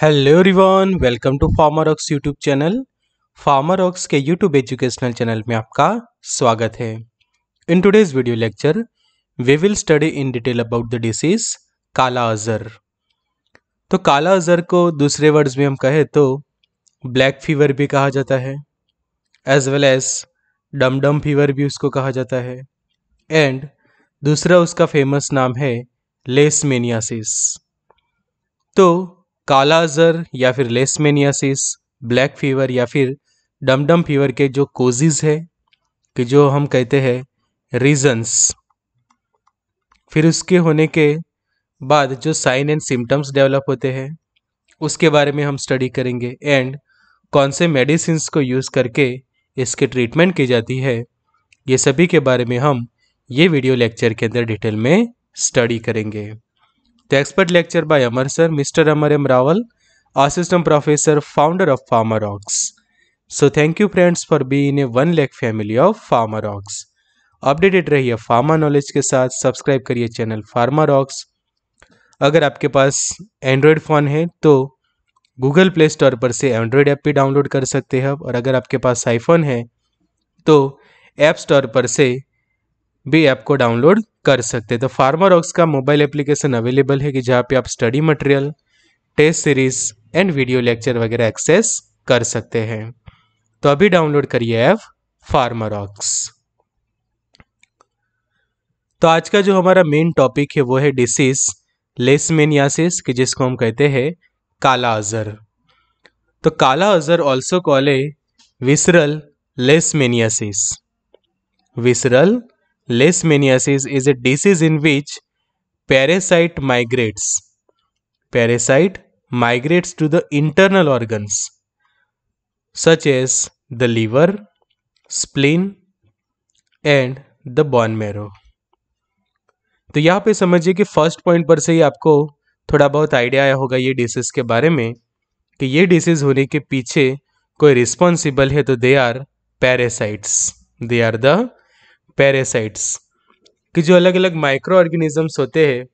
Hello रिवान welcome to farmer ox YouTube channel farmer ox के YouTube educational channel में आपका स्वागत है in today's video lecture we will study in detail about the disease kala azar तो काला अजर को दूसरे वर्ड्स में हम कहें तो ब्लैक फीवर भी कहा जाता है as well as Dumdum fever भी उसको कहा जाता है एंड दूसरा उसका फेमस नाम है लेसमेनियासिस तो कालाजर या फिर लेसमेनियासिस ब्लैक फीवर या फिर डमडम फीवर के जो कोजिज है कि जो हम कहते हैं रीजन्स फिर उसके होने के बाद जो साइन एंड सिम्टम्स डेवलप होते हैं उसके बारे में हम स्टडी करेंगे एंड कौन से मेडिसिन को यूज़ करके इसके ट्रीटमेंट की जाती है ये सभी के बारे में हम ये वीडियो लेक्चर के अंदर डिटेल में स्टडी करेंगे The expert lecture by Amar sir, Mr. Amar M. Rawal, Assistant Professor, founder of PharmaRox. So thank you friends for being a one lakh family of farmer ox updated रहिए pharma knowledge के साथ subscribe करिए channel pharma rocks अगर आपके पास Android phone है तो Google play store पर से एंड्रॉयड ऐप भी डाउनलोड कर सकते हैं और अगर आपके पास आईफोन है तो ऐप स्टोर पर से भी ऐप को डाउनलोड कर सकते तो फार्मर ऑक्स का मोबाइल एप्लीकेशन अवेलेबल है कि जहाँ पे आप study material test series and video lecture वगैरह एक्सेस कर सकते हैं तो अभी डाउनलोड करिए ऐप फार्मर ऑक्स तो आज का जो हमारा मेन टॉपिक है वो है डिसीज लेसमेनियासिस कि जिसको हम कहते हैं काला अजर तो kala azar also call a visceral leishmaniasis visceral leishmaniasis is a disease in which parasite migrates parasite migrates to the internal organs such as the liver spleen and the bone marrow तो यहाँ पे समझिए कि फर्स्ट पॉइंट पर से ही आपको थोड़ा बहुत आइडिया आया होगा ये डिसीज के बारे में कि ये डिसीज होने के पीछे कोई रिस्पॉन्सिबल है तो they are parasites they are the parasites कि जो अलग अलग माइक्रो ऑर्गेनिजम्स होते हैं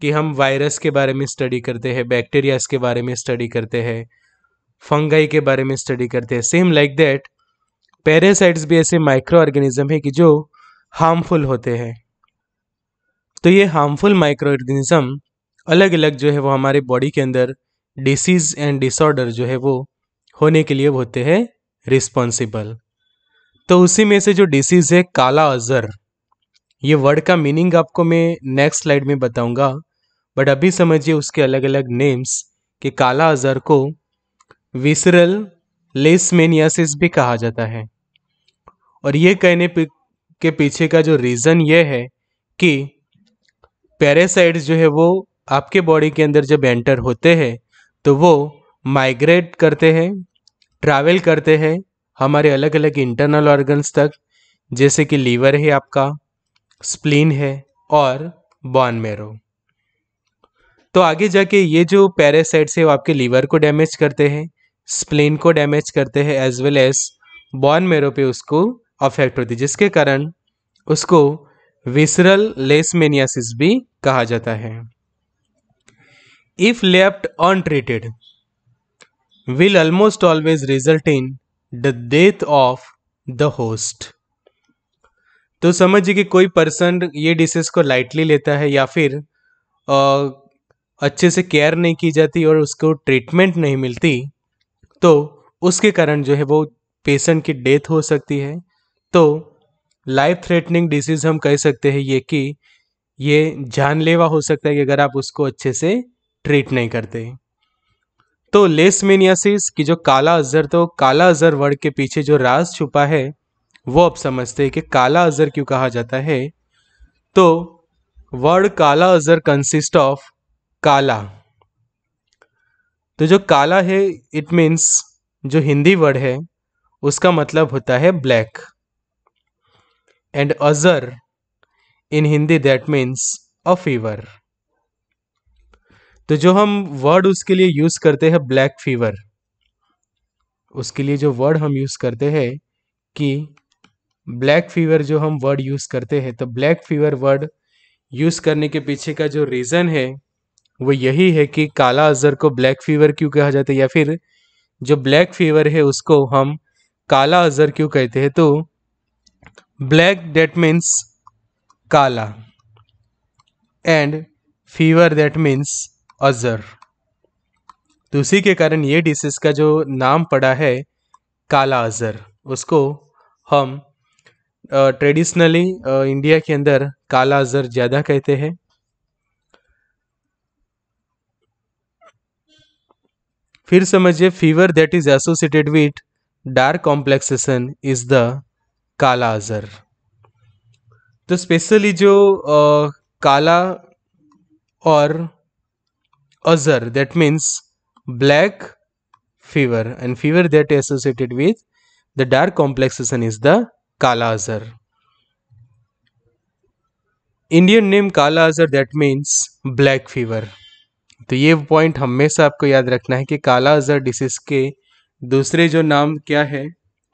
कि हम वायरस के बारे में स्टडी करते हैं बैक्टीरियाज के बारे में स्टडी करते हैं फंगाई के बारे में स्टडी करते हैं सेम लाइक दैट पैरासाइट्स भी ऐसे माइक्रो ऑर्गेनिज्म है कि जो हार्मफुल होते हैं तो ये हार्मफुल माइक्रो ऑर्गेनिज्म अलग अलग जो है वो हमारे बॉडी के अंदर डिसीज एंड डिसऑर्डर जो है वो होने के लिए होते हैं रिस्पॉन्सिबल तो उसी में से जो डिसीज़ है काला अज़र ये वर्ड का मीनिंग आपको मैं नेक्स्ट स्लाइड में बताऊंगा बट अभी समझिए उसके अलग अलग नेम्स कि काला अज़र को विसरल लेसमेनियासिस भी कहा जाता है और ये कहने के पीछे का जो रीज़न ये है कि पैरासाइट्स जो है वो आपके बॉडी के अंदर जब एंटर होते हैं तो वो माइग्रेट करते हैं ट्रैवल करते हैं हमारे अलग अलग इंटरनल ऑर्गन्स तक जैसे कि लीवर है आपका स्प्लीन है और बॉन मेरो तो आगे जाके ये जो पैरासाइट्स है वो आपके लीवर को डैमेज करते हैं स्प्लीन को डैमेज करते हैं एज वेल एज बॉन मेरो पे उसको अफेक्ट होती है जिसके कारण उसको विसरल लेसमेनियासिस भी कहा जाता है if left untreated will almost always result in the death of the host तो समझिए कि कोई पर्सन ये डिसेस को लाइटली लेता है या फिर आ, अच्छे से केयर नहीं की जाती और उसको ट्रीटमेंट नहीं मिलती तो उसके कारण जो है वो पेशेंट की डेथ हो सकती है तो लाइफ थ्रेटनिंग डिसीज़ हम कह सकते हैं ये कि ये जानलेवा हो सकता है कि अगर आप उसको अच्छे से ट्रीट नहीं करते तो लेसमेनियासिस की जो काला अजहर तो काला अजहर वर्ड के पीछे जो राज छुपा है वो अब समझते हैं कि काला अजहर क्यों कहा जाता है तो वर्ड काला अजहर कंसिस्ट ऑफ काला तो जो काला है इट मीन्स जो हिंदी वर्ड है उसका मतलब होता है black and azar in Hindi that means a fever तो जो हम वर्ड उसके लिए यूज़ करते हैं ब्लैक फीवर उसके लिए जो वर्ड हम यूज़ करते हैं कि ब्लैक फीवर जो हम वर्ड यूज़ करते हैं तो ब्लैक फीवर वर्ड यूज़ करने के पीछे का जो रीज़न है वो यही है कि काला अजहर को ब्लैक फीवर क्यों कहा जाता है या फिर जो ब्लैक फीवर है उसको हम काला अजहर क्यों कहते हैं तो black that means kala and fever that means azar तो उसी के कारण ये डिसीज़ का जो नाम पड़ा है काला अज़र उसको हम ट्रेडिशनली इंडिया के अंदर काला अज़र ज़्यादा कहते हैं फिर समझिए fever that is associated with dark complexion is the kala azar तो स्पेशली जो आ, काला और azar that means black fever and fever that is associated with the dark complexation is the kala azar Indian name kala azar that means black fever तो ये point हमेशा आपको याद रखना है कि काला अजर डिसीज के दूसरे जो नाम क्या है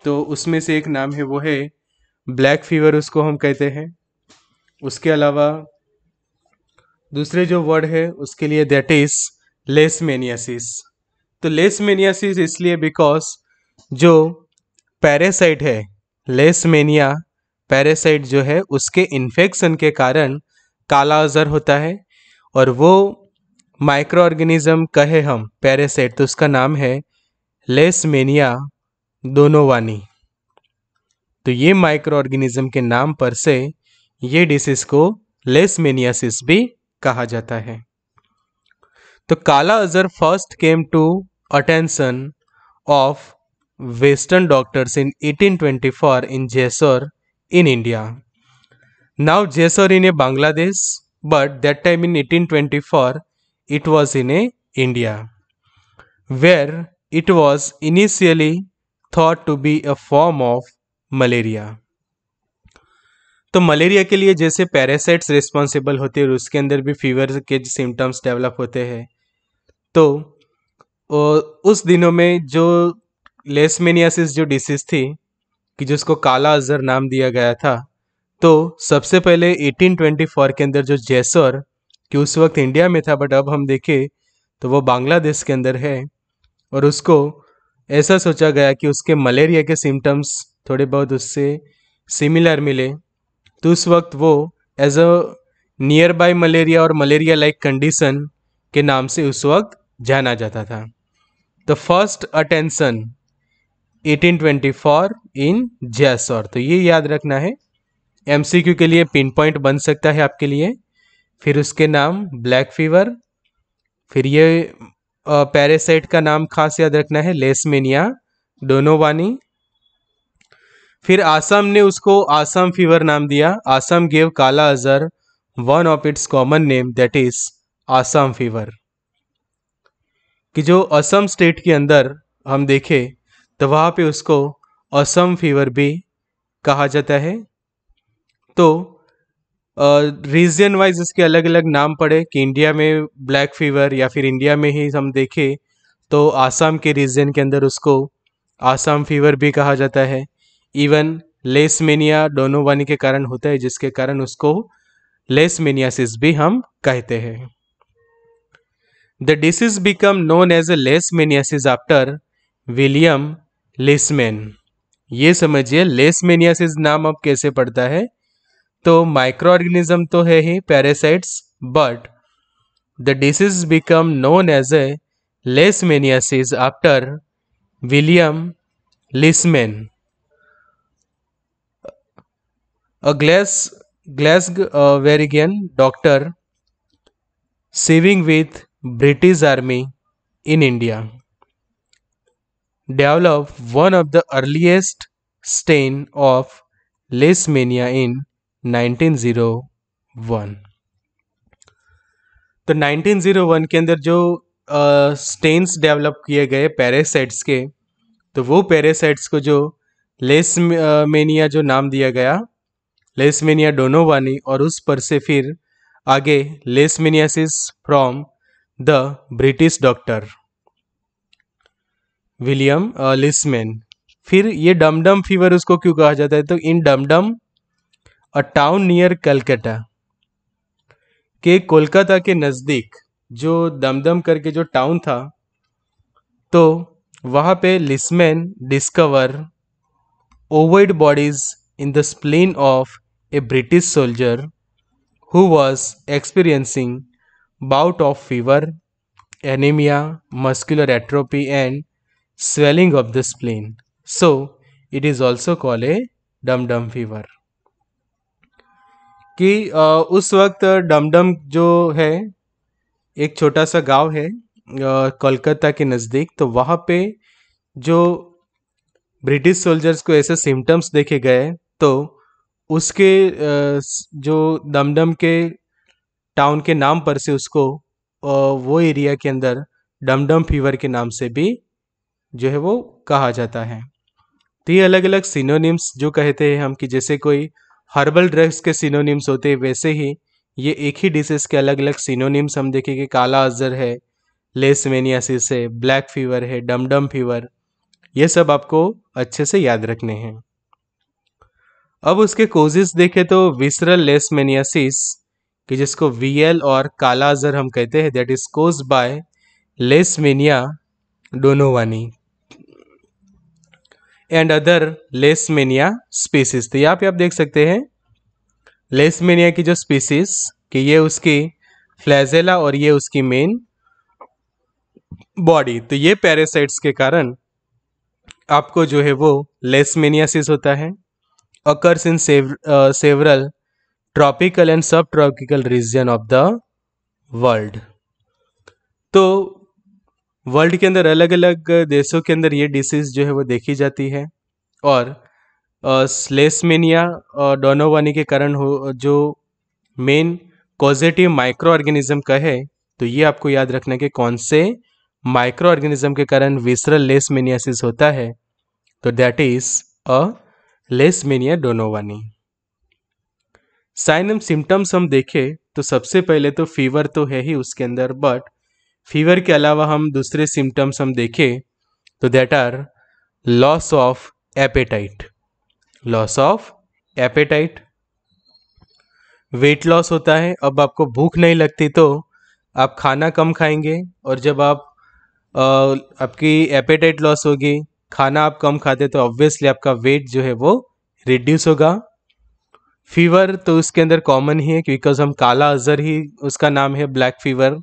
तो उसमें से एक नाम है वो है ब्लैक फीवर उसको हम कहते हैं उसके अलावा दूसरे जो वर्ड है उसके लिए दैट इज लेसमेनियासिस तो लेसमेनियासिस इसलिए बिकॉज जो पैरासाइट है लेसमेनिया पैरासाइट जो है उसके इन्फेक्शन के कारण काला अजर होता है और वो माइक्रो ऑर्गेनिज्म कहे हम पैरासाइट तो उसका नाम है लेसमेनिया दोनोवानी तो ये माइक्रो ऑर्गेनिज्म के नाम पर से ये डिसीज़ को लेसमेनियासिस भी कहा जाता है तो kala azar first came to attention of western doctors in 1824 in Jessore in India now Jessore in a Bangladesh but that time in 1824 it was in a India where it was initially thought to be a form of malaria तो malaria के लिए जैसे parasites responsible होते हैं उसके अंदर भी fever के सिम्टम्स डेवलप होते हैं तो उस दिनों में जो लेसमेनियासिस जो डिसीज़ थी कि जिसको काला अजहर नाम दिया गया था तो सबसे पहले 1824 के अंदर जो जैसर कि उस वक्त इंडिया में था बट अब हम देखें तो वो बांग्लादेश के अंदर है और उसको ऐसा सोचा गया कि उसके मलेरिया के सिम्टम्स थोड़े बहुत उससे सिमिलर मिले तो उस वक्त वो as a nearby malaria और मलेरिया लाइक कंडीशन के नाम से उस वक्त जाना जाता था the first attention 1824 in Jessore तो ये याद रखना है एम के लिए पिन पॉइंट बन सकता है आपके लिए फिर उसके नाम ब्लैक फीवर फिर ये पैरासाइट का नाम खास याद रखना है लेसमेनिया डोनोवानी फिर आसम ने उसको आसम फीवर नाम दिया Assam gave kala azar one of its common name that is Assam fever कि जो असम स्टेट के अंदर हम देखें तो वहाँ पे उसको असम फीवर भी कहा जाता है तो रीजन वाइज इसके अलग अलग नाम पड़े कि इंडिया में ब्लैक फीवर या फिर इंडिया में ही हम देखें तो आसाम के रीजन के अंदर उसको आसाम फीवर भी कहा जाता है इवन लेसमेनिया डोनोवानी के कारण होता है जिसके कारण उसको लेसमेनियासिस भी हम कहते हैं the disease become known as a leishmaniasis after William Leishman ये समझिए लेसमेनियासिस नाम अब कैसे पड़ता है तो माइक्रो ऑर्गेनिज्म तो है ही parasites but the disease become known as a leishmaniasis after William Leishman A glass Glas Glaswegian doctor serving with British Army in India develop one of the earliest stain of leishmania in 1901 तो 1901 के अंदर जो stains develop किए गए parasites के तो वो parasites को जो लेसमेनिया जो नाम दिया गया लेसमेनिया डोनोवानी और उस पर से फिर आगे leishmaniasis from the British doctor William Leishman फिर ये डमडम फीवर उसको क्यों कहा जाता है तो in Dum Dum a town near Calcutta के कोलकाता के नज़दीक जो दमदम करके जो टाउन था तो वहाँ पे Leishman discover ovoid bodies in the spleen of a British soldier who was experiencing bout of fever, anemia, muscular atrophy and swelling of the spleen. So it is also called a डम डम fever कि उस वक्त dumdum जो है एक छोटा सा गांव है कोलकाता के नज़दीक तो वहाँ पे जो ब्रिटिश सोल्जर्स को ऐसे सिम्टम्स देखे गए तो उसके जो दमदम के टाउन के नाम पर से उसको वो एरिया के अंदर डमडम फीवर के नाम से भी जो है वो कहा जाता है तो ये अलग अलग सिनोनिम्स जो कहते हैं हम कि जैसे कोई हर्बल ड्रग्स के सिनोनिम्स होते हैं वैसे ही ये एक ही डिसीज के अलग अलग सिनोनिम्स हम देखेंगे काला अजर है लेसमेनियासिस है ब्लैक फीवर है डमडम फीवर ये सब आपको अच्छे से याद रखने हैं अब उसके कोजेस देखें तो विसरल लेसमेनियासिस कि जिसको वीएल और कालाजर हम कहते हैं that is cause by Leishmania donovani and other Leishmania species तो यहाँ पे आप देख सकते हैं लेसमेनिया की जो स्पीसीज कि ये उसकी फ्लैजेला और ये उसकी मेन बॉडी तो ये पैरासाइट्स के कारण आपको जो है वो लेसमेनियासिस होता है occurs in sev uh, several tropical and subtropical region of the world तो वर्ल्ड के अंदर अलग अलग देशों के अंदर ये डिसीज जो है वो देखी जाती है और स्लेसमेनिया uh, और डोनोवानी के कारण हो जो मेन पॉजिटिव माइक्रो ऑर्गेनिज्म का है तो ये आपको याद रखना कि कौन से माइक्रो ऑर्गेनिज्म के कारण विसरल लेसमेनियासिस होता है तो that is a Leishmania donovani sign and symptoms हम देखें तो सबसे पहले तो फीवर तो है ही उसके अंदर बट फीवर के अलावा हम दूसरे सिम्टम्स हम देखें तो that are loss of appetite loss of appetite weight loss होता है अब आपको भूख नहीं लगती तो आप खाना कम खाएंगे और जब आप आ, आपकी एपेटाइट लॉस होगी खाना आप कम खाते तो ऑब्वियसली आपका वेट जो है वो रिड्यूस होगा फीवर तो उसके अंदर कॉमन ही है बिकॉज हम काला अजर ही उसका नाम है ब्लैक फीवर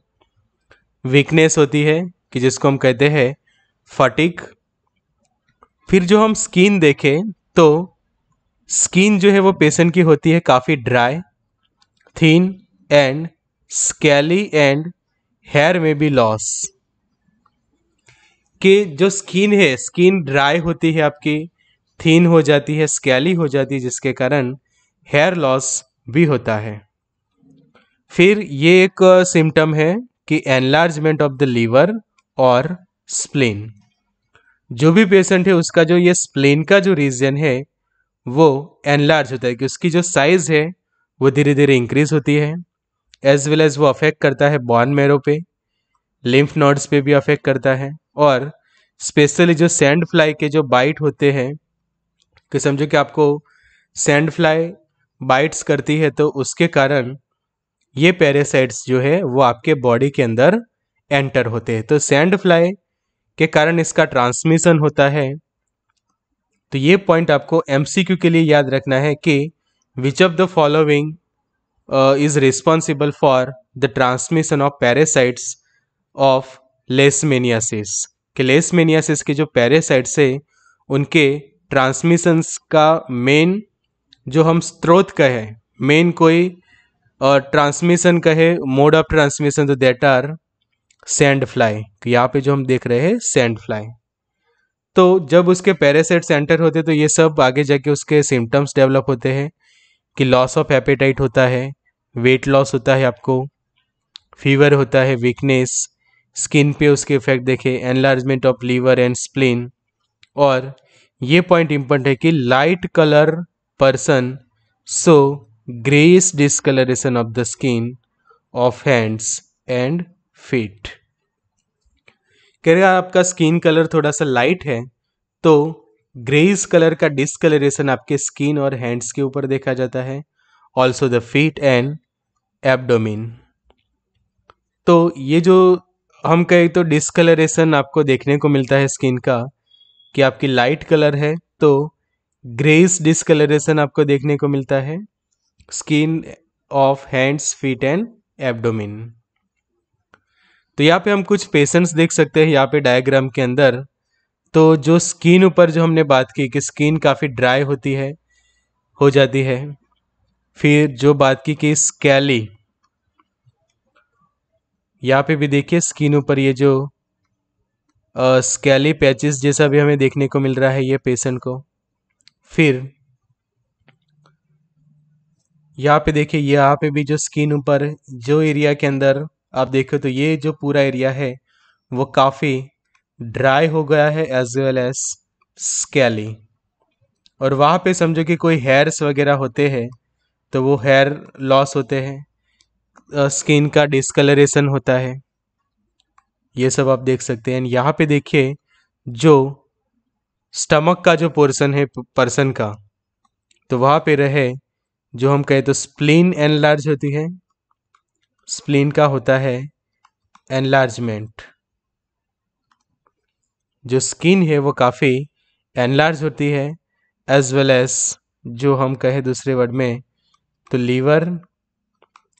वीकनेस होती है कि जिसको हम कहते हैं फटिक फिर जो हम स्किन देखें तो स्किन जो है वो पेशेंट की होती है काफ़ी dry thin and scaly and hair में भी लॉस कि जो स्किन है स्किन ड्राई होती है आपकी थीन हो जाती है स्कैली हो जाती है जिसके कारण हेयर लॉस भी होता है फिर ये एक सिम्टम है कि एनलार्जमेंट ऑफ द लीवर और स्प्लेन जो भी पेशेंट है उसका जो ये स्प्लेन का जो रीजन है वो एनलार्ज होता है कि उसकी जो साइज़ है वो धीरे धीरे इंक्रीज होती है एज वेल एज वो अफेक्ट करता है बॉन मेरो पे लिम्फ नोड्स पे भी अफेक्ट करता है और स्पेशली जो सैंड फ्लाई के जो बाइट होते हैं कि समझो कि आपको सैंड फ्लाई बाइट्स करती है तो उसके कारण ये पैरासाइट्स जो है वो आपके बॉडी के अंदर एंटर होते हैं तो सैंड फ्लाई के कारण इसका ट्रांसमिशन होता है तो ये पॉइंट आपको एमसीक्यू के लिए याद रखना है कि which of the following is responsible for the transmission of parasites of leishmaniasis कि लेसमेनियासिस के जो पैरेसाइट्स है उनके ट्रांसमिशंस का मेन जो हम स्रोत कहे मेन कोई ट्रांसमिशन कहे मोड ऑफ ट्रांसमिशन तो देट आर सैंड फ्लाई यहाँ पे जो हम देख रहे हैं सैंड फ्लाई तो जब उसके पैरासाइट्स एंटर होते तो ये सब आगे जाके उसके सिम्टम्स डेवलप होते हैं कि लॉस ऑफ एपेटाइट होता है वेट लॉस होता है आपको फीवर होता है वीकनेस स्किन पे उसके इफेक्ट देखे enlargement of liver and spleen और ये पॉइंट इम्पोर्टेंट है कि light colour person so greyish discolouration of the skin of hands and feet कह रहे आपका स्किन कलर थोड़ा सा लाइट है तो ग्रेस कलर का डिसकलरेशन आपके स्किन और हैंड्स के ऊपर देखा जाता है also the feet and abdomen तो ये जो हम कहें तो डिसकलरेशन आपको देखने को मिलता है स्किन का कि आपकी लाइट कलर है तो ग्रेस डिसकलरेशन आपको देखने को मिलता है skin of hands feet and abdomen तो यहाँ पे हम कुछ पेशेंट्स देख सकते हैं यहाँ पे डायग्राम के अंदर तो जो स्किन ऊपर जो हमने बात की कि स्किन काफ़ी ड्राई होती है हो जाती है फिर जो बात की कि स्कैली यहाँ पे भी देखिए स्किन ऊपर ये जो स्केली पैचेस जैसा भी हमें देखने को मिल रहा है ये पेशेंट को फिर यहाँ पे देखिए यहाँ पे भी जो स्किन ऊपर जो एरिया के अंदर आप देखो तो ये जो पूरा एरिया है वो काफ़ी ड्राई हो गया है एज वेल एज स्केली और वहाँ पे समझो कि कोई हेयर्स वगैरह होते हैं तो वो हेयर लॉस होते हैं स्किन का डिसकलरेशन होता है ये सब आप देख सकते हैं यहाँ पे देखिए जो स्टमक का जो पोर्सन है पर्सन का तो वहाँ पे रहे जो हम कहें तो स्प्लीन एनलार्ज होती है स्प्लीन का होता है एनलार्जमेंट जो स्किन है वो काफ़ी एनलार्ज होती है एज वेल एज जो हम कहें दूसरे वर्ड में तो लीवर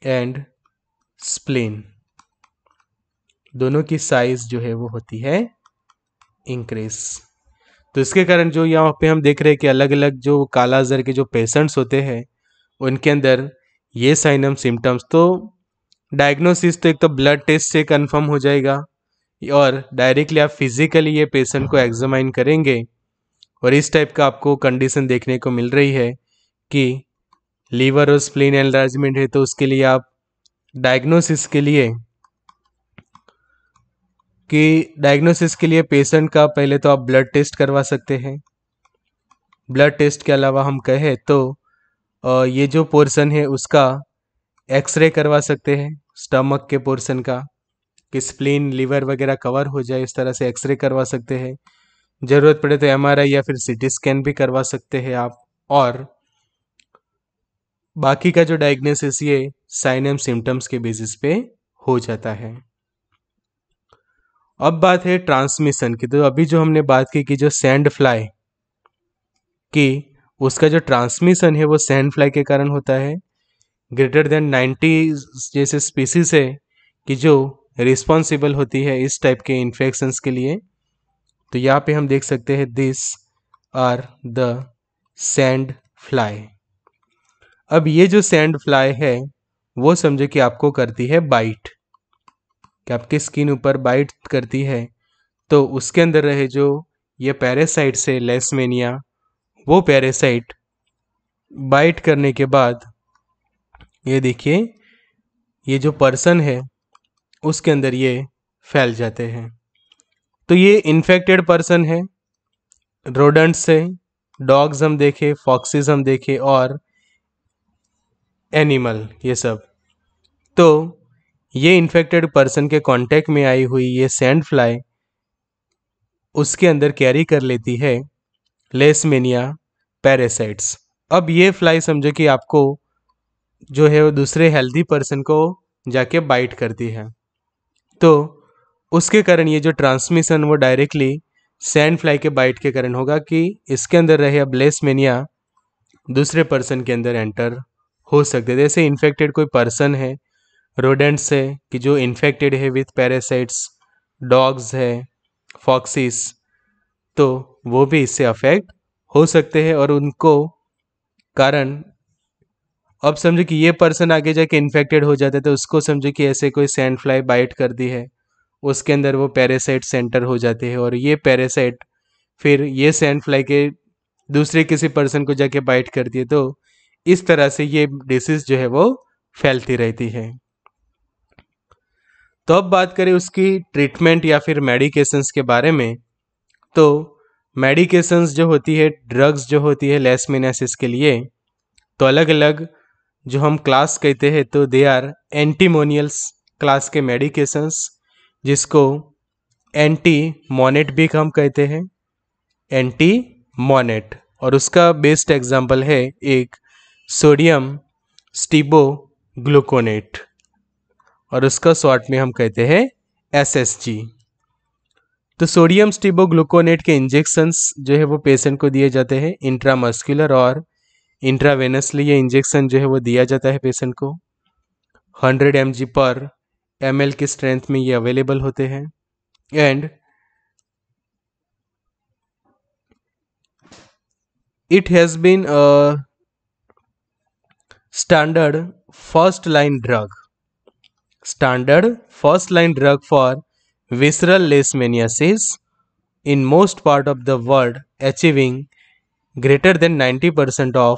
एंड स्प्लेन दोनों की साइज जो है वो होती है इंक्रीज तो इसके कारण जो यहाँ पे हम देख रहे हैं कि अलग अलग जो काला जर के जो पेशेंट्स होते हैं उनके अंदर ये साइनम सिम्टम्स तो डायग्नोसिस तो एक तो ब्लड टेस्ट से कंफर्म हो जाएगा और डायरेक्टली आप फिजिकली ये पेशेंट को एग्जामाइन करेंगे और इस टाइप का आपको कंडीशन देखने को मिल रही है कि लीवर और स्प्लीन एनलार्जमेंट है तो उसके लिए आप डायग्नोसिस के लिए कि डायग्नोसिस के लिए पेशेंट का पहले तो आप ब्लड टेस्ट करवा सकते हैं ब्लड टेस्ट के अलावा हम कहें तो ये जो पोर्शन है उसका एक्सरे करवा सकते हैं स्टमक के पोर्शन का कि स्प्लीन लीवर वगैरह कवर हो जाए इस तरह से एक्सरे करवा सकते हैं ज़रूरत पड़े तो एम या फिर सीटी स्कैन भी करवा सकते हैं आप और बाकी का जो डायग्नोसिस ये साइन एंड सिम्टम्स के बेसिस पे हो जाता है अब बात है ट्रांसमिशन की तो अभी जो हमने बात की कि जो सैंड फ्लाई की उसका जो ट्रांसमिशन है वो सैंड फ्लाई के कारण होता है ग्रेटर देन 90 जैसे स्पीसीज है कि जो रिस्पॉन्सिबल होती है इस टाइप के इन्फेक्शंस के लिए तो यहाँ पे हम देख सकते हैं this are the sand fly अब ये जो सैंड फ्लाई है वो समझे कि आपको करती है बाइट कि आपकी स्किन ऊपर बाइट करती है तो उसके अंदर रहे जो ये पैरासाइट से लेसमेनिया वो पैरासाइट बाइट करने के बाद ये देखिए ये जो पर्सन है उसके अंदर ये फैल जाते हैं तो ये इन्फेक्टेड पर्सन है रोडेंट्स से डॉग्स हम देखे फॉक्सिस हम देखे और एनिमल ये सब तो ये इन्फेक्टेड पर्सन के कांटेक्ट में आई हुई ये सैंड फ्लाई उसके अंदर कैरी कर लेती है लेसमेनिया पैरासाइट्स अब ये फ्लाई समझो कि आपको जो है वो दूसरे हेल्दी पर्सन को जाके बाइट करती है तो उसके कारण ये जो ट्रांसमिशन वो डायरेक्टली सैंड फ्लाई के बाइट के कारण होगा कि इसके अंदर रहे अब लेसमेनिया दूसरे पर्सन के अंदर एंटर हो सकते जैसे इन्फेक्टेड कोई पर्सन है रोडेंट्स है कि जो इन्फेक्टेड है विथ पैरासाइट्स डॉग्स है फॉक्सिस तो वो भी इससे अफेक्ट हो सकते हैं और उनको कारण अब समझो कि ये पर्सन आगे जाके इन्फेक्टेड हो जाता है तो उसको समझो कि ऐसे कोई सैंड फ्लाई बाइट कर दी है उसके अंदर वो पैरासाइट सेंटर हो जाते हैं और ये पैरासाइट फिर ये सैंड फ्लाई के दूसरे किसी पर्सन को जाके बाइट करती है तो इस तरह से ये डिसीज़ जो है वो फैलती रहती है तो अब बात करें उसकी ट्रीटमेंट या फिर मेडिकेशंस के बारे में तो मेडिकेशंस जो होती है ड्रग्स जो होती है लेसमिनासिस के लिए तो अलग अलग जो हम क्लास कहते हैं तो दे आर एंटीमोनियल्स क्लास के मेडिकेशंस जिसको एंटी मोनेट भी हम कहते हैं एंटी मोनेट और उसका बेस्ट एग्जाम्पल है एक सोडियम स्टीबो ग्लूकोनेट और उसका शॉर्ट में हम कहते हैं एसएसजी तो सोडियम स्टीबोग्लूकोनेट के इंजेक्शंस जो है वो पेशेंट को दिए जाते हैं इंट्रामस्कुलर और इंट्रावेनसली ये इंजेक्शन जो है वो दिया जाता है पेशेंट को 100 एम पर एम के स्ट्रेंथ में ये अवेलेबल होते हैं and it has been standard first line drug Standard first line drug for visceral leishmaniasis in most part of the world achieving greater than 90% of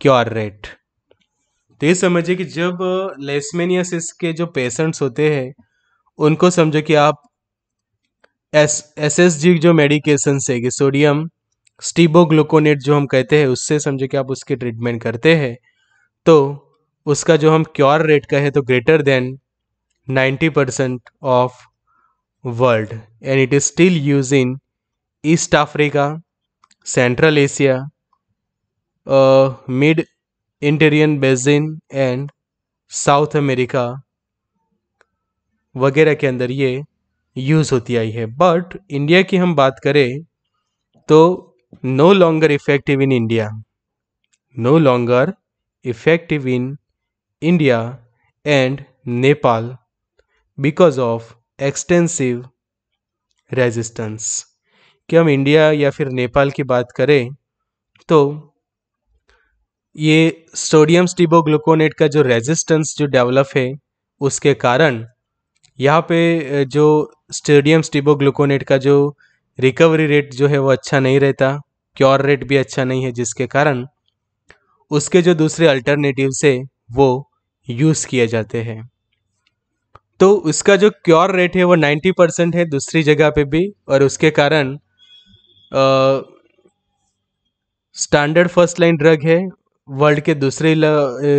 cure rate तो ये समझिए कि जब लेसमेनियासिस के जो पेशेंट्स होते हैं उनको समझो कि आप एस एस एस जी जो मेडिकेशन है कि सोडियम स्टीबोग्लूकोनेट जो हम कहते हैं उससे समझो कि आप उसके ट्रीटमेंट करते हैं तो उसका जो हम क्योर रेट का है तो greater than 90% of world and it is still used in East Africa, Central Asia, uh, Mid Indian Basin and South America वगैरह के अंदर ये यूज़ होती आई है बट इंडिया की हम बात करें तो no longer effective in India no longer effective in India and Nepal because of extensive resistance कि हम इंडिया या फिर नेपाल की बात करें तो ये सोडियम स्टीबोग्लूकोनेट का जो रेजिस्टेंस जो डेवलप है उसके कारण यहाँ पे जो स्टेडियम स्टीबोग्लूकोनेट का जो रिकवरी रेट जो है वो अच्छा नहीं रहता क्योर रेट भी अच्छा नहीं है जिसके कारण उसके जो दूसरे अल्टरनेटिव्स है वो यूज़ किए जाते हैं तो उसका जो क्योर रेट है वो नाइन्टी परसेंट है दूसरी जगह पे भी और उसके कारण स्टैंडर्ड फर्स्ट लाइन ड्रग है वर्ल्ड के दूसरे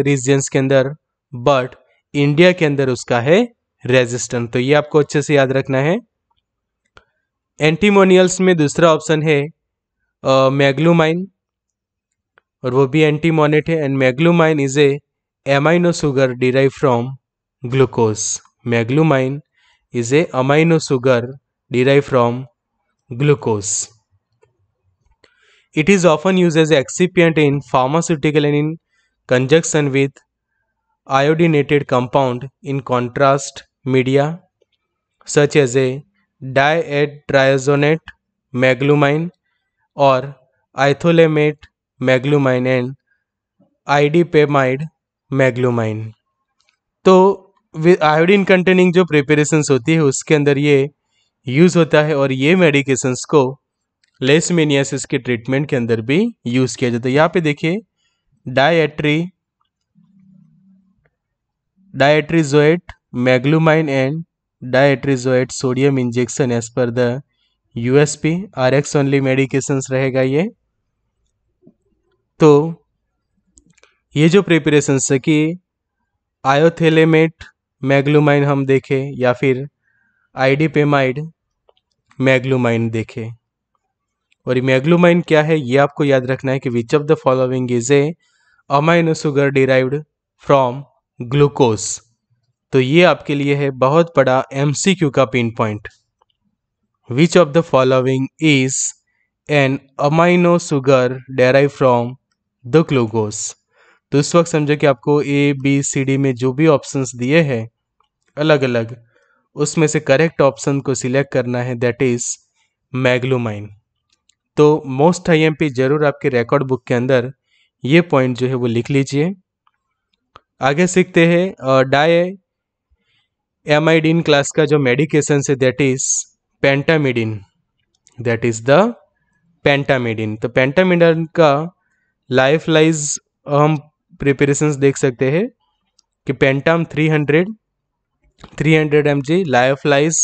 रीजन्स के अंदर बट इंडिया के अंदर उसका है रेजिस्टेंट तो ये आपको अच्छे से याद रखना है एंटीमोनियल्स में दूसरा ऑप्शन है मैग्लूमाइन और वो भी एंटीमोनेट है and meglumine is a amino sugar derive from glucose meglumine is a amino sugar derive from glucose it is often use as excipient in pharmaceutical and in conjunction with iodinated compound in contrast media such as a diatrizoate meglumine और iothalamate मैग्लूमाइन and आईडीपेमाइड मैग्लूमाइन तो iodine containing जो preparation होती है उसके अंदर ये use होता है और ये मेडिकेशंस को लेसमेनियासिस के ट्रीटमेंट के अंदर भी यूज़ किया जाता है यहाँ पे देखिए डायट्री diatrizoate meglumine and diatrizoate sodium injection as per the USP R X only medications रहेगा ये तो ये जो प्रिपरेशंस है कि आयोथेलेमेट मैग्लूमाइन हम देखें या फिर आईडीपेमाइड मैग्लूमाइन देखें और ये मैग्लूमाइन क्या है ये आपको याद रखना है कि which of the following is a amino sugar derived from glucose तो ये आपके लिए है बहुत बड़ा एमसीक्यू का pinpoint which of the following is an amino sugar derive from the glucose तो इस वक्त समझो कि आपको ए बी सी डी में जो भी ऑप्शन दिए हैं अलग अलग उसमें से करेक्ट ऑप्शन को सिलेक्ट करना है दैट इज़ मैग्लोमाइन तो मोस्ट आई एम पी जरूर आपके रिकॉर्ड बुक के अंदर ये पॉइंट जो है वो लिख लीजिए आगे सीखते हैं डाए एमाइडिन क्लास का जो मेडिकेशन है that is pentamidine that is the pentamidine तो पेंटामिडन का लाइफ लाइज हम प्रिपरेशंस देख सकते हैं कि Pentam 300 300 mg lyophilize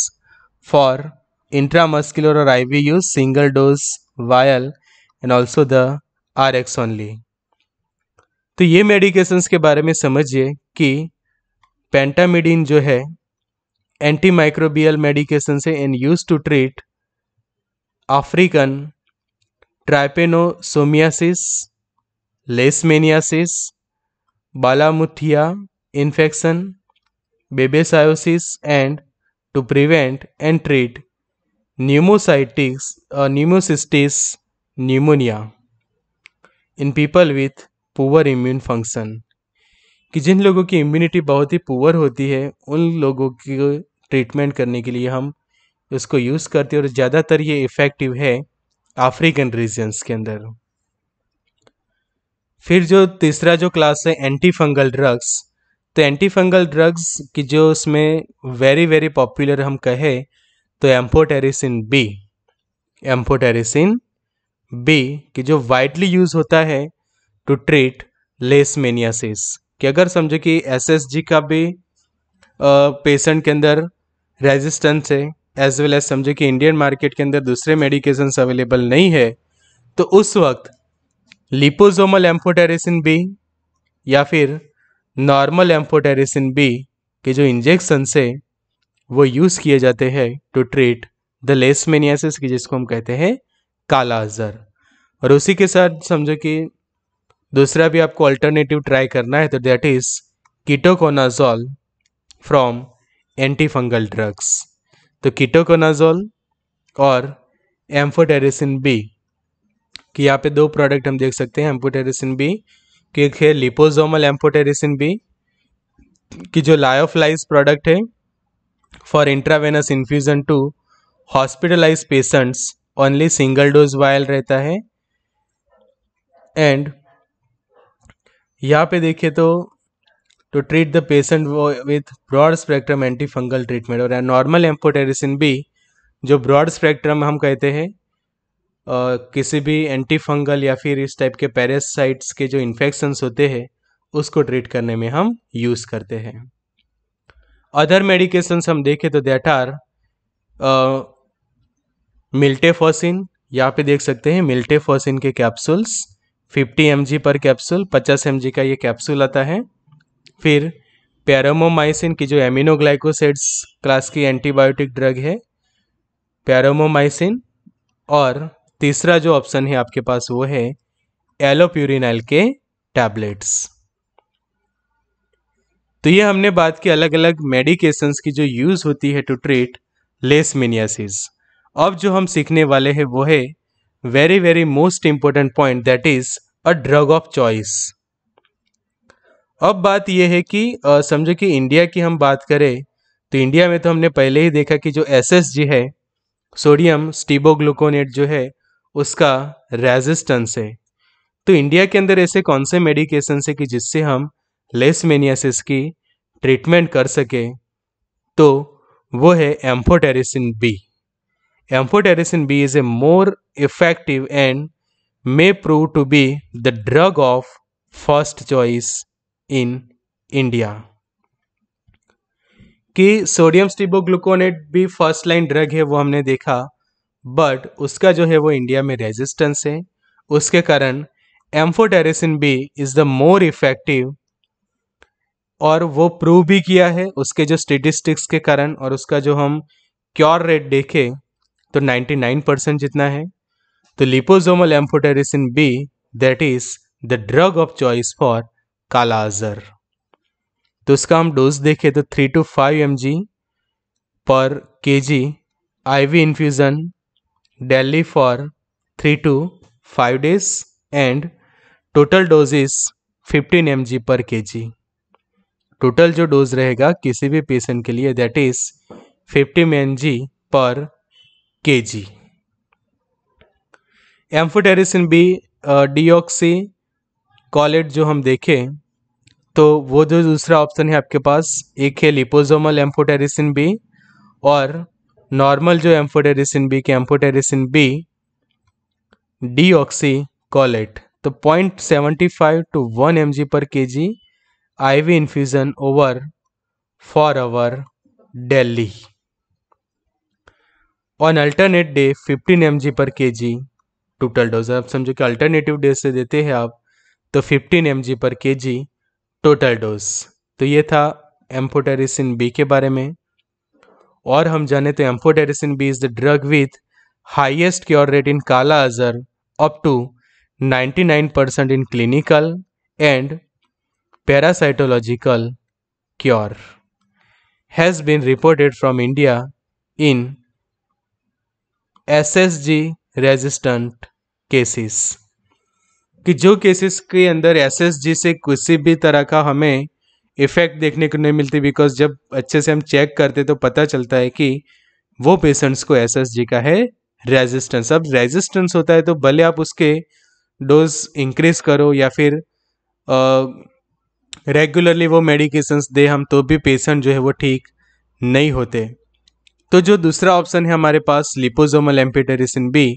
for intramuscular और IV use single dose vial and also the R X only तो ये मेडिकेशंस के बारे में समझिए कि पेंटामिडिन जो है एंटी माइक्रोबियल मेडिकेशन से and use to treat African trypanosomiasis leishmaniasis Balamuthia infection babesiosis and to prevent and treat pneumocystis pneumocystis pneumonia in people with poor immune function कि जिन लोगों की इम्यूनिटी बहुत ही पुअर होती है उन लोगों के ट्रीटमेंट करने के लिए हम उसको यूज़ करते हैं और ज़्यादातर ये इफ़ेक्टिव है अफ्रीकन रीजन्स के अंदर फिर जो तीसरा जो क्लास है एंटी फंगल ड्रग्स तो एंटी फंगल ड्रग्स की जो उसमें वेरी वेरी पॉपुलर हम कहे तो एम्फोटेरिसिन बी एम्फोटेरिसिन बी की जो वाइडली यूज होता है टू ट्रीट लेसमेनियासिस कि अगर समझो कि एसएसजी का भी पेशेंट के अंदर रेजिस्टेंस है एज वेल एज समझो कि इंडियन मार्केट के अंदर दूसरे मेडिकेशंस अवेलेबल नहीं है तो उस वक्त लिपोजोमल एम्फोटेरिसिन बी या फिर नॉर्मल एम्फोटेरिसिन बी के जो इंजेक्शन से वो यूज़ किए जाते हैं टू ट्रीट द लेसमेनियासिस की जिसको हम कहते हैं काला अजर और उसी के साथ समझो कि दूसरा भी आपको अल्टरनेटिव ट्राई करना है तो that is ketoconazole from antifungal drugs तो कीटोकोनाजोल और एम्फोटेरिसिन बी कि यहाँ पे दो प्रोडक्ट हम देख सकते हैं एम्पोटेरिसिन बी कि एक है लिपोजोमल एम्पोटेरिसिन बी कि जो लायोफ्लाइज प्रोडक्ट है for intravenous infusion to hospitalized patients only single dose vial रहता है एंड यहाँ पे देखिए तो to treat the patient with broad spectrum antifungal treatment और नॉर्मल एम्पोटेरिसिन बी जो ब्रॉड स्पेक्ट्रम हम कहते हैं किसी भी एंटी फंगल या फिर इस टाइप के पैरासाइट्स के जो इन्फेक्शंस होते हैं उसको ट्रीट करने में हम यूज़ करते हैं अदर मेडिकेशंस हम देखें तो देट आर मिल्टेफोसिन यहाँ पे देख सकते हैं मिल्टेफोसिन के capsules 50 M per capsule 50 M का ये कैप्सूल आता है फिर पैरामोमाइसिन की जो एमिनोग्लाइकोसाइड्स क्लास की एंटीबायोटिक ड्रग है पैरामोमाइसिन और तीसरा जो ऑप्शन है आपके पास वो है एलोप्यूरिनाइल के टैबलेट्स तो ये हमने बात की अलग अलग मेडिकेशंस की जो यूज़ होती है टू ट्रीट लेसमिनियासिस अब जो हम सीखने वाले हैं वो है very very most important point that is a drug of choice अब बात यह है कि समझो कि इंडिया की हम बात करें तो इंडिया में तो हमने पहले ही देखा कि जो एस है सोडियम स्टीबोग्लूकोनेट जो है उसका रेजिस्टेंस है तो इंडिया के अंदर ऐसे कौन से मेडिकेशन है कि जिससे हम लेसमेनियासिस की ट्रीटमेंट कर सके तो वो है amphotericin B amphotericin B is a more effective and may prove to be the drug of first choice in India कि सोडियम स्टीबोग्लूकोनेट भी फर्स्ट लाइन ड्रग है वो हमने देखा बट उसका जो है वो इंडिया में रेजिस्टेंस है उसके कारण amphotericin B is the more effective और वो प्रूव भी किया है उसके जो स्टेटिस्टिक्स के कारण और उसका जो हम क्योर रेट देखें तो 99 परसेंट जितना है तो liposomal amphotericin B that is the drug of choice for kala azar तो उसका हम डोज देखें तो three to five M per K G I V infusion Delhi for 3 to 5 days and total dose is 15 M per K total जो dose रहेगा किसी भी patient के लिए that is 50 M per K G amphotericin B deoxycholate जो हम देखें तो वो जो दूसरा ऑप्शन है आपके पास एक है लिपोजोमल एम्फोटेरिसिन बी और नॉर्मल जो एम्फोटेरिसिन बी के amphotericin B deoxycholate तो point seventy five to one M G per K G I V infusion over four hour daily on alternate day fifteen M G per K ji total dose आप समझो कि alternative day से देते हैं आप तो fifteen M G per K जी total dose तो ये था एम्फोटेरिसिन बी के बारे में और हम जाने तो amphotericin B is the drug with highest cure rate in kala azar up to nine percent in clinical and parasitological cure has been reported from India in S S G resistant cases कि जो cases के अंदर S S जी से किसी भी तरह का हमें इफ़ेक्ट देखने को नहीं मिलती बिकॉज जब अच्छे से हम चेक करते तो पता चलता है कि वो पेशेंट्स को एस का है रेजिस्टेंस अब रेजिस्टेंस होता है तो भले आप उसके डोज इंक्रीज करो या फिर रेगुलरली वो मेडिकेशंस दे हम तो भी पेशेंट जो है वो ठीक नहीं होते तो जो दूसरा ऑप्शन है हमारे पास लिपोजोमल एम्पिटेरिसिन बी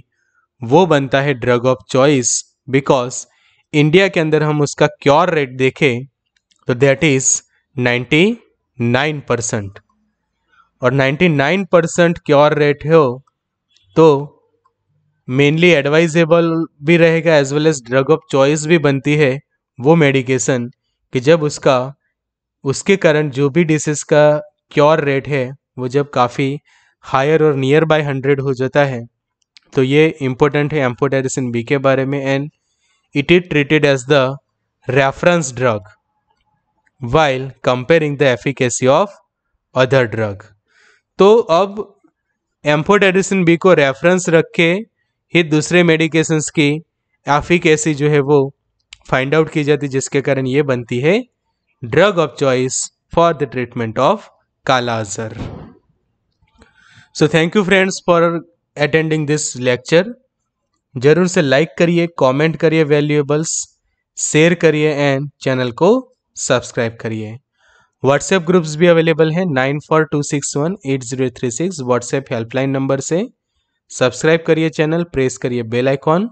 वो बनता है drug of choice because India के अंदर हम उसका क्योर रेट देखें तो दैट इज 99 परसेंट और 99 परसेंट क्योर रेट हो तो मेनली एडवाइजेबल भी रहेगा as well as drug of choice भी बनती है वो मेडिकेशन कि जब उसका उसके कारण जो भी डिसीज़ का क्योर रेट है वो जब काफ़ी हायर और नियर बाय हंड्रेड हो जाता है तो ये इम्पोर्टेंट है एम्फोटेरिसिन बी के बारे में and it is treated as the reference drug while comparing the efficacy of other drug तो अब एम्फोटेडिसिन बी को रेफरेंस रख के ही दूसरे मेडिकेशंस की एफिकेसी जो है वो फाइंड आउट की जाती जिसके कारण ये बनती है drug of choice for the treatment of kala azar so thank you friends for attending this lecture जरूर से लाइक करिए कमेंट करिए वैल्यूएबल्स शेयर करिए एंड चैनल को सब्सक्राइब करिए व्हाट्सएप ग्रुप्स भी अवेलेबल हैं nine four two six one eight zero three six WhatsApp helpline number से सब्सक्राइब करिए चैनल प्रेस करिए बेल आइकॉन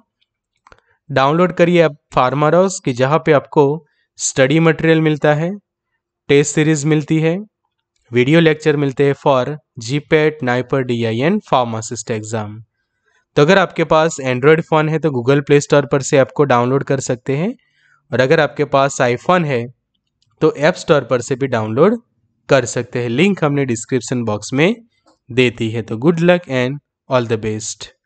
डाउनलोड करिए आप फार्मर हाउस की जहाँ पे आपको स्टडी मटेरियल मिलता है टेस्ट सीरीज मिलती है वीडियो लेक्चर मिलते हैं for GPAT e NIPER D I N pharmacist exam तो अगर आपके पास एंड्रॉयड फ़ोन है तो गूगल प्ले स्टोर पर से आपको डाउनलोड कर सकते हैं और अगर आपके पास आईफोन है तो ऐप स्टोर पर से भी डाउनलोड कर सकते हैं लिंक हमने डिस्क्रिप्शन बॉक्स में देती है तो good luck and all the best